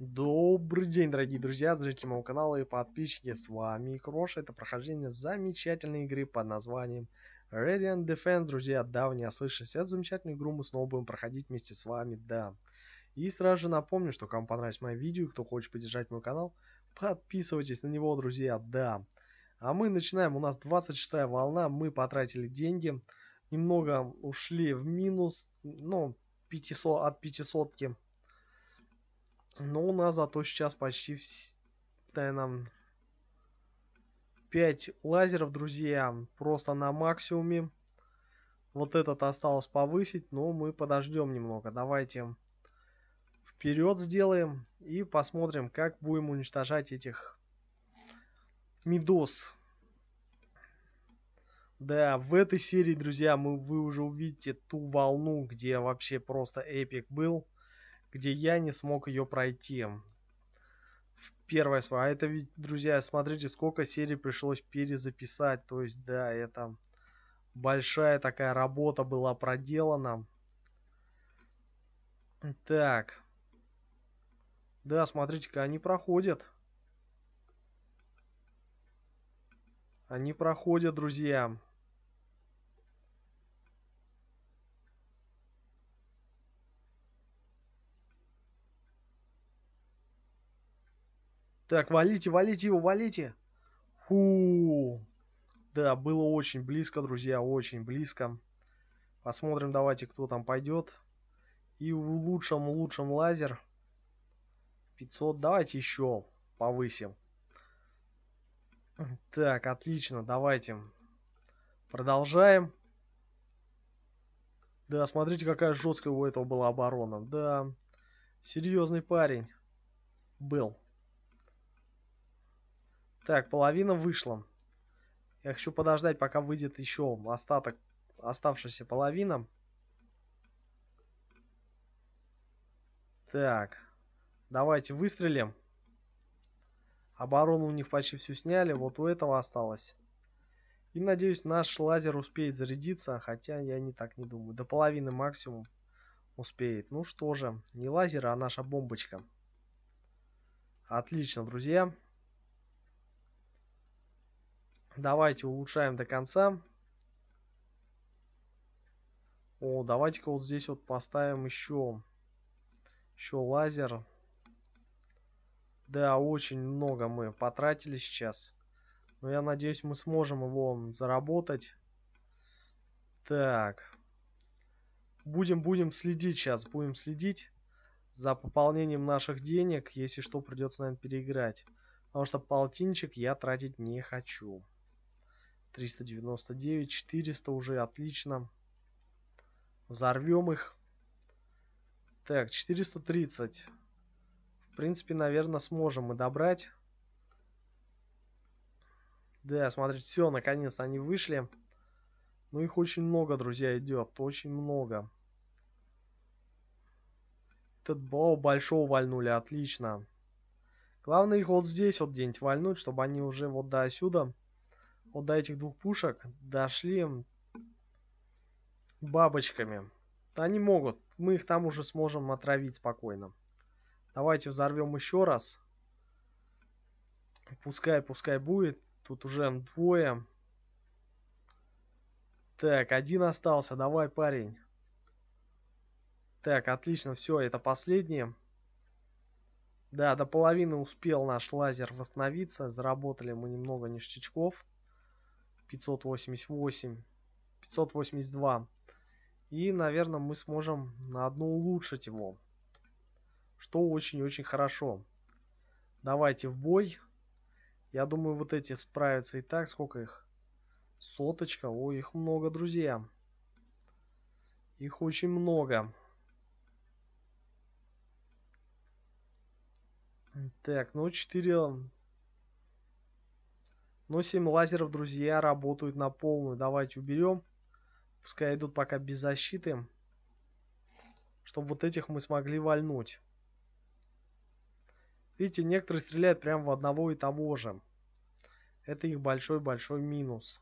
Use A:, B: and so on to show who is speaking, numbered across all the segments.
A: Добрый день, дорогие друзья, зрители моего канала и подписчики, с вами Кроша. Это прохождение замечательной игры под названием Radiant Defense. Друзья, да, вы не ослышались, эту замечательную игру мы снова будем проходить вместе с вами, да. И сразу же напомню, что кому понравилось мое видео и кто хочет поддержать мой канал, подписывайтесь на него, друзья, да. А мы начинаем, у нас 26 волна, мы потратили деньги, немного ушли в минус, ну, 500, от 500 -ки но ну, у нас зато сейчас почти вс... Дай нам 5 лазеров, друзья, просто на максимуме. Вот этот осталось повысить, но мы подождем немного. Давайте вперед сделаем и посмотрим, как будем уничтожать этих медоз. Да, в этой серии, друзья, мы, вы уже увидите ту волну, где вообще просто эпик был где я не смог ее пройти. Первое слово. А это ведь, друзья, смотрите, сколько серий пришлось перезаписать. То есть, да, это большая такая работа была проделана. Так. Да, смотрите-ка, они проходят. Они проходят, друзья. Так, валите, валите его, валите. Фу. Да, было очень близко, друзья, очень близко. Посмотрим, давайте, кто там пойдет. И улучшим, улучшим лазер. 500, давайте еще повысим. Так, отлично, давайте. Продолжаем. Да, смотрите, какая жесткая у этого была оборона. Да, серьезный парень был. Так, половина вышла. Я хочу подождать, пока выйдет еще остаток, оставшаяся половина. Так, давайте выстрелим. Оборону у них почти всю сняли, вот у этого осталось. И надеюсь, наш лазер успеет зарядиться, хотя я не так не думаю. До половины максимум успеет. Ну что же, не лазер, а наша бомбочка. Отлично, друзья. Давайте улучшаем до конца. О, давайте-ка вот здесь вот поставим еще, еще лазер. Да, очень много мы потратили сейчас. Но я надеюсь, мы сможем его заработать. Так. Будем, будем следить сейчас. Будем следить за пополнением наших денег. Если что, придется, наверное, переиграть. Потому что полтинчик я тратить не хочу. 399, 400 уже, отлично. Взорвем их. Так, 430. В принципе, наверное, сможем мы добрать. Да, смотрите, все, наконец они вышли. Ну их очень много, друзья, идет. Очень много. Этот бау большого вальнули, отлично. Главное их вот здесь вот где-нибудь вальнуть, чтобы они уже вот до сюда вот до этих двух пушек дошли бабочками. Они могут. Мы их там уже сможем отравить спокойно. Давайте взорвем еще раз. Пускай, пускай будет. Тут уже двое. Так, один остался. Давай, парень. Так, отлично. Все, это последнее. Да, до половины успел наш лазер восстановиться. Заработали мы немного ништячков. 588, 582. И, наверное, мы сможем на одну улучшить его. Что очень-очень хорошо. Давайте в бой. Я думаю, вот эти справятся и так. Сколько их? Соточка. О, их много, друзья. Их очень много. Так, ну 4 но ну, 7 лазеров, друзья, работают на полную. Давайте уберем. Пускай идут пока без защиты. Чтобы вот этих мы смогли вольнуть. Видите, некоторые стреляют прямо в одного и того же. Это их большой-большой минус.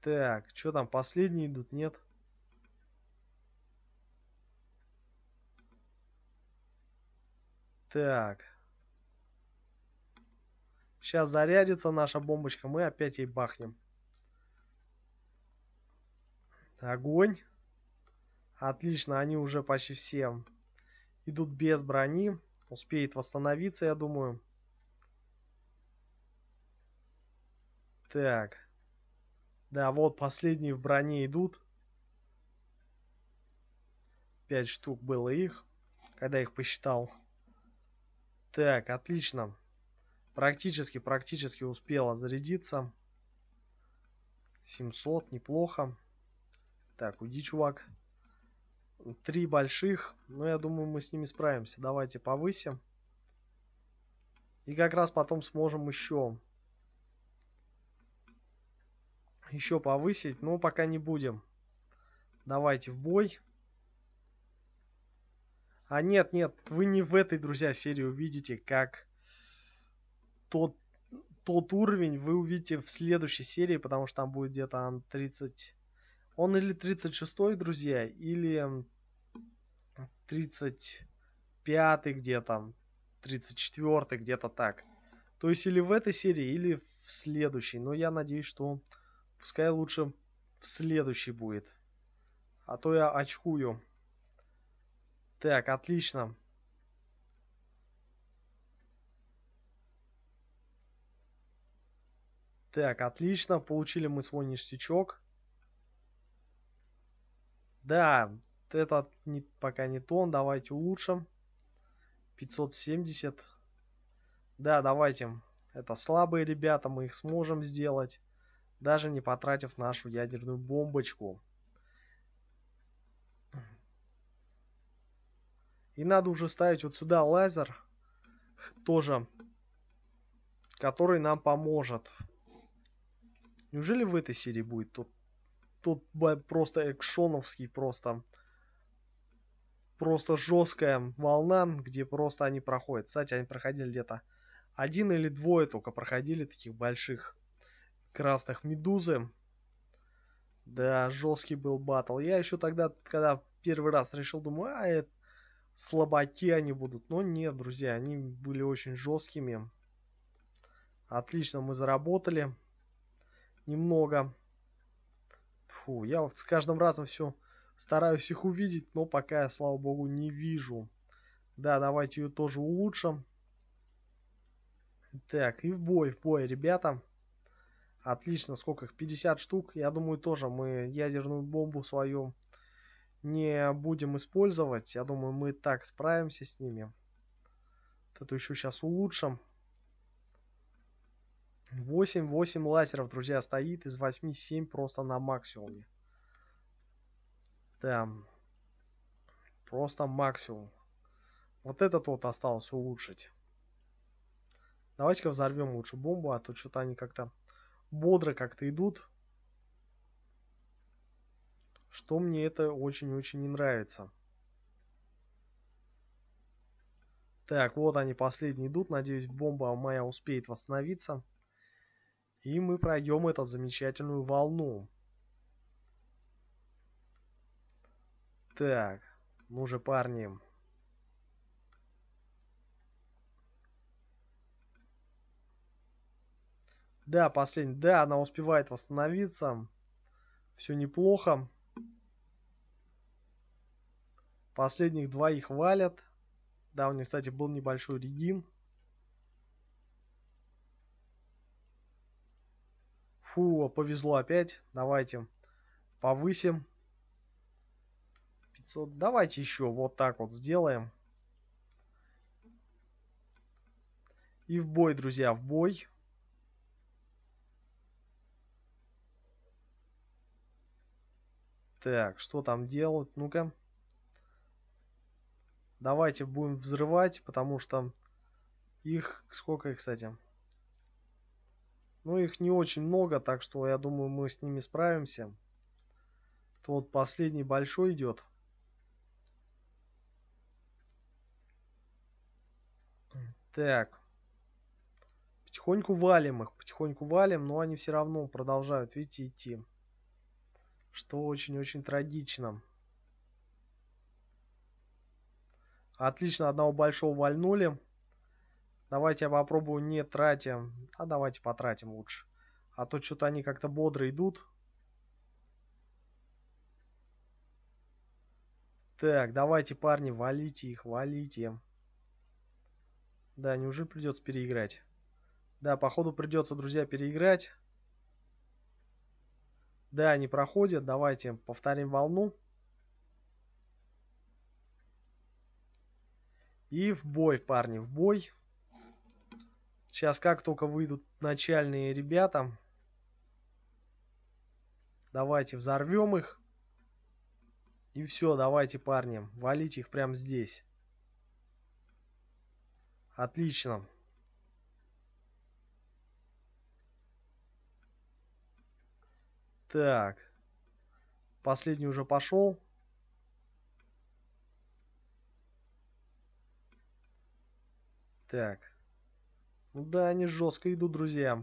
A: Так, что там, последние идут, нет? Так. Сейчас зарядится наша бомбочка, мы опять ей бахнем. Огонь. Отлично, они уже почти все идут без брони. Успеет восстановиться, я думаю. Так. Да, вот последние в броне идут. Пять штук было их, когда их посчитал. Так, отлично. Практически, практически успела зарядиться. 700, неплохо. Так, уйди, чувак. Три больших, но я думаю, мы с ними справимся. Давайте повысим. И как раз потом сможем еще еще повысить, но пока не будем. Давайте в бой. А нет, нет, вы не в этой, друзья, серии увидите, как тот, тот уровень вы увидите в следующей серии, потому что там будет где-то 30... Он или 36 друзья, или 35 где-то, 34 где-то так. То есть или в этой серии, или в следующей. Но я надеюсь, что пускай лучше в следующей будет. А то я очкую. Так, отлично. Так, отлично, получили мы свой ништячок. Да, этот не, пока не тон, давайте улучшим. 570. Да, давайте. Это слабые ребята, мы их сможем сделать, даже не потратив нашу ядерную бомбочку. И надо уже ставить вот сюда лазер, тоже, который нам поможет Неужели в этой серии будет тот, тот просто экшоновский, просто просто жесткая волна, где просто они проходят. Кстати, они проходили где-то один или двое только проходили таких больших красных медузы. Да, жесткий был батл. Я еще тогда, когда первый раз решил, думаю, а это слабаки они будут. Но нет, друзья, они были очень жесткими. Отлично мы заработали немного. Фу, я вот с каждым разом все стараюсь их увидеть, но пока я, слава богу, не вижу. Да, давайте ее тоже улучшим. Так, и в бой, в бой, ребята. Отлично, сколько их? 50 штук. Я думаю, тоже мы ядерную бомбу свою не будем использовать. Я думаю, мы так справимся с ними. Вот это еще сейчас улучшим. 8-8 лазеров, друзья, стоит. Из 8-7 просто на максимуме. Да. Просто максимум. Вот этот вот осталось улучшить. Давайте-ка взорвем лучше бомбу, а то что-то они как-то бодро как-то идут. Что мне это очень-очень не нравится. Так, вот они последние идут. Надеюсь, бомба моя успеет восстановиться. И мы пройдем эту замечательную волну. Так, ну же, парни. Да, последний. Да, она успевает восстановиться. Все неплохо. Последних двоих валят. Да, у них, кстати, был небольшой регин. Фу, а повезло опять. Давайте повысим. 500. Давайте еще вот так вот сделаем. И в бой, друзья, в бой. Так, что там делают? Ну-ка. Давайте будем взрывать, потому что их... Сколько их, кстати? Но ну, их не очень много, так что я думаю, мы с ними справимся. Это вот последний большой идет. Так. Потихоньку валим их, потихоньку валим, но они все равно продолжают, видите, идти. Что очень-очень трагично. Отлично, одного большого вальнули. Давайте я попробую не тратим. А давайте потратим лучше. А то что-то они как-то бодро идут. Так, давайте, парни, валите их, валите. Да, неужели придется переиграть? Да, походу придется, друзья, переиграть. Да, они проходят. Давайте повторим волну. И в бой, парни, в бой. Сейчас как только выйдут начальные ребята, давайте взорвем их. И все, давайте, парни, валить их прямо здесь. Отлично. Так. Последний уже пошел. Так. Да, они жестко идут, друзья.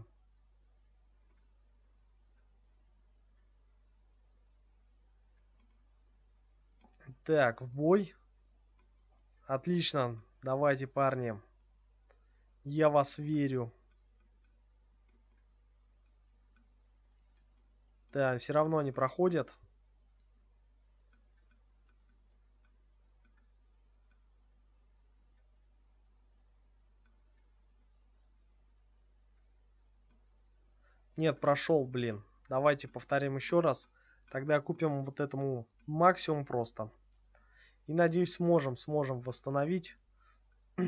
A: Так, в бой. Отлично. Давайте, парни. Я вас верю. Да, все равно они проходят. Нет, прошел, блин. Давайте повторим еще раз. Тогда купим вот этому максимум просто. И надеюсь, сможем, сможем восстановить.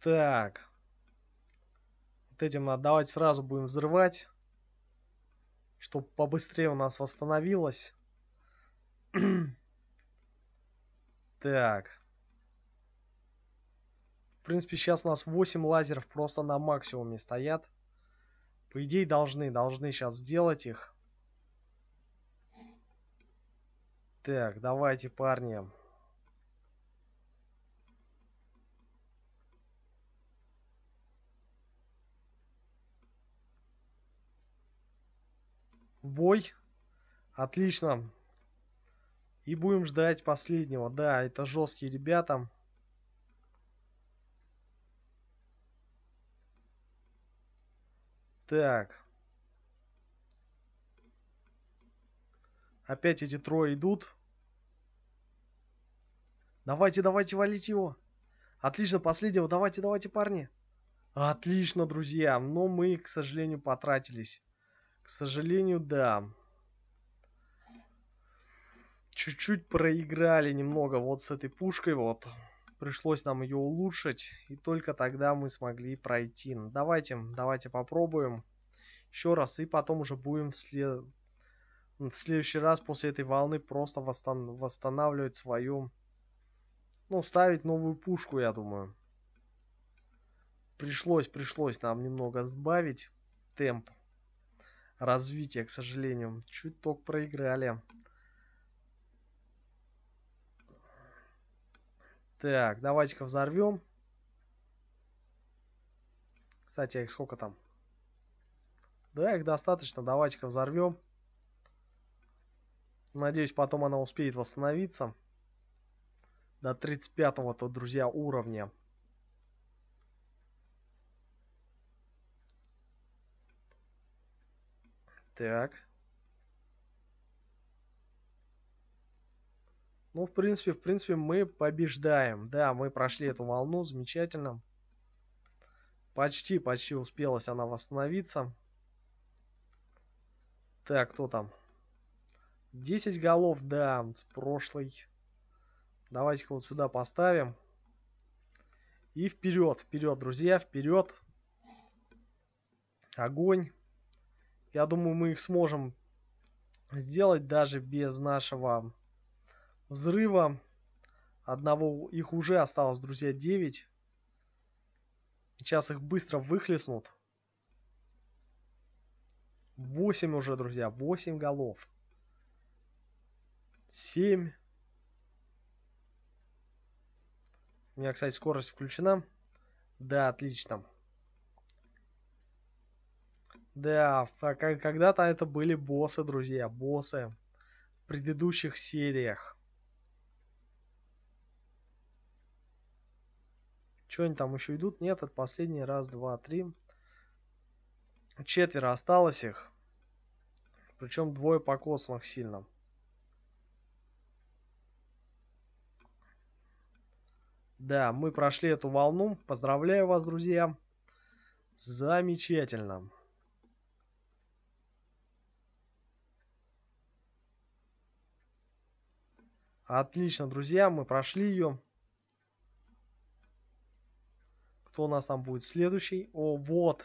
A: так. Вот этим надо. Давайте сразу будем взрывать. Чтобы побыстрее у нас восстановилось. так. В принципе, сейчас у нас 8 лазеров просто на максимуме стоят. По идее, должны, должны сейчас сделать их. Так, давайте, парни. Бой. Отлично. И будем ждать последнего. Да, это жесткие ребята. Так. Опять эти трое идут. Давайте, давайте, валить его. Отлично, последнего. Давайте, давайте, парни. Отлично, друзья. Но мы, к сожалению, потратились. К сожалению, да. Чуть-чуть проиграли немного вот с этой пушкой вот. Пришлось нам ее улучшить, и только тогда мы смогли пройти. Ну, давайте, давайте попробуем еще раз, и потом уже будем в, след... в следующий раз после этой волны просто восстан... восстанавливать свою... Ну, ставить новую пушку, я думаю. Пришлось, пришлось нам немного сбавить темп развития, к сожалению. чуть Чуток проиграли. Так, давайте-ка взорвем. Кстати, а их сколько там? Да, их достаточно. Давайте-ка взорвем. Надеюсь, потом она успеет восстановиться. До 35-го, то, друзья, уровня. Так. Ну, в принципе, в принципе, мы побеждаем. Да, мы прошли эту волну, замечательно. Почти, почти успелась она восстановиться. Так, кто там? 10 голов, да, с прошлой. Давайте-ка вот сюда поставим. И вперед, вперед, друзья, вперед. Огонь. Я думаю, мы их сможем сделать даже без нашего взрыва. Одного их уже осталось, друзья, 9. Сейчас их быстро выхлестнут. 8 уже, друзья, 8 голов. 7. У меня, кстати, скорость включена. Да, отлично. Да, а когда-то это были боссы, друзья, боссы в предыдущих сериях. Что они там еще идут? Нет, от последний. Раз, два, три. Четверо осталось их. Причем двое покосных сильно. Да, мы прошли эту волну. Поздравляю вас, друзья. Замечательно. Отлично, друзья, мы прошли ее. Кто у нас там будет следующий? О, вот.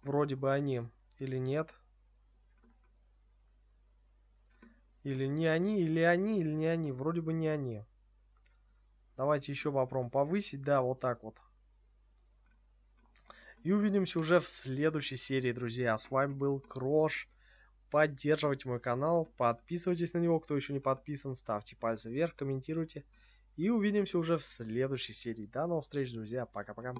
A: Вроде бы они. Или нет? Или не они, или они, или не они. Вроде бы не они. Давайте еще попробуем повысить. Да, вот так вот. И увидимся уже в следующей серии, друзья. С вами был Крош. Поддерживайте мой канал, подписывайтесь на него, кто еще не подписан, ставьте пальцы вверх, комментируйте. И увидимся уже в следующей серии. До новых встреч, друзья. Пока-пока.